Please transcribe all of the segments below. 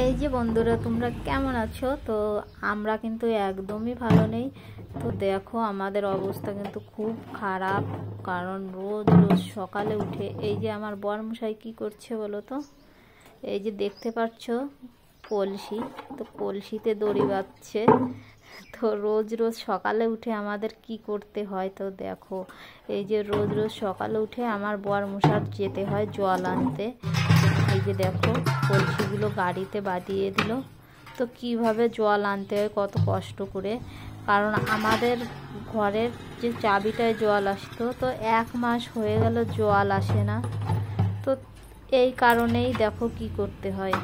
এই যে বন্ধুরা তোমরা কেমন আছো তো আমরা কিন্তু একদমই ভালো নেই তো দেখো আমাদের অবস্থা কিন্তু খুব খারাপ কারণ রোজ রোজ সকালে উঠে এই যে আমার বরমশাই কি করছে বলো তো এই যে দেখতে পাচ্ছ কলসি তো কলসিতে দড়ি বাঁধছে তো রোজ রোজ সকালে উঠে আমাদের কি করতে হয় তো দেখো এই যে রোজ রোজ সকালে উঠে আমার বর মশার যেতে হয় জল আনতে এই যে দেখো কলসিগুলো গাড়িতে বাঁধিয়ে দিল তো কিভাবে জল আনতে হয় কত কষ্ট করে কারণ আমাদের ঘরের যে চাবিটায় জল আসতো তো এক মাস হয়ে গেল জল আসে না তো এই কারণেই দেখো কি করতে হয়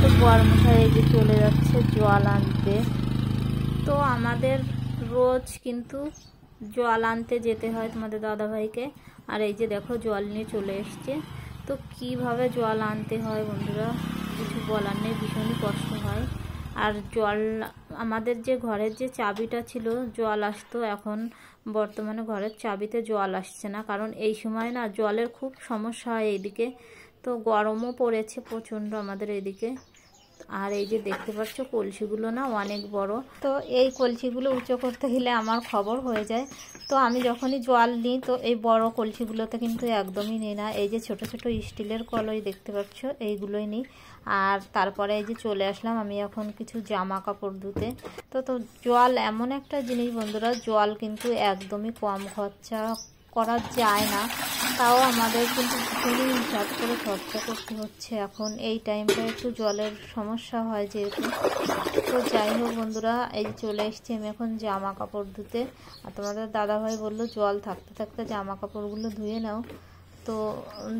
তো বর্মশাই এই যে চলে যাচ্ছে জল আনতে তো আমাদের রোজ কিন্তু জল আনতে যেতে হয় তোমাদের দাদাভাইকে আর এই যে দেখো জল নিয়ে চলে এসছে তো কিভাবে জল আনতে হয় বন্ধুরা কিছু বলার নেই ভীষণই কষ্ট হয় আর জল আমাদের যে ঘরের যে চাবিটা ছিল জল আসতো এখন বর্তমানে ঘরের চাবিতে জল আসছে না কারণ এই সময় না জলের খুব সমস্যা হয় এইদিকে তো গরমও পড়েছে প্রচণ্ড আমাদের এদিকে আর এই যে দেখতে পাচ্ছ কলসিগুলো না অনেক বড় তো এই কলসিগুলো উঁচু করতে গেলে আমার খবর হয়ে যায় তো আমি যখনই জল নিই তো এই বড় কলসিগুলোতে কিন্তু একদমই নিই না এই যে ছোট ছোট স্টিলের কলই দেখতে পাচ্ছ এইগুলোই নিই আর তারপরে এই যে চলে আসলাম আমি এখন কিছু জামা কাপড় ধুতে তো তো জল এমন একটা জিনিস বন্ধুরা জল কিন্তু একদমই কম খরচা করা যায় না তাও আমাদের কিন্তু খুবই হিসাব করে খরচা করতে হচ্ছে এখন এই টাইমটা একটু জলের সমস্যা হয় যেহেতু তো যাই হোক বন্ধুরা এই চলে এসছি আমি এখন জামা কাপড় ধুতে আর তোমাদের দাদাভাই বললো জল থাকতে থাকতে জামা কাপড়গুলো ধুয়ে নাও তো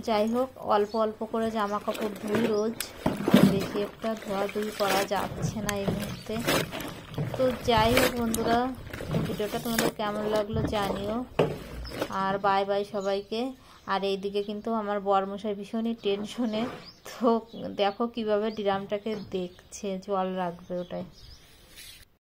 যাই হোক অল্প অল্প করে জামা কাপড় ধুই রোজ বেশি একটা ধুই করা যাচ্ছে না এই মুহূর্তে তো যাই হোক বন্ধুরা ভিডিওটা তোমাদের কেমন লাগলো জানিও আর বাই বাই সবাইকে আর এইদিকে কিন্তু আমার বরমশাই ভীষণই টেনশনে তো দেখো কিভাবে ড্রামটাকে দেখছে জল রাখবে ওটাই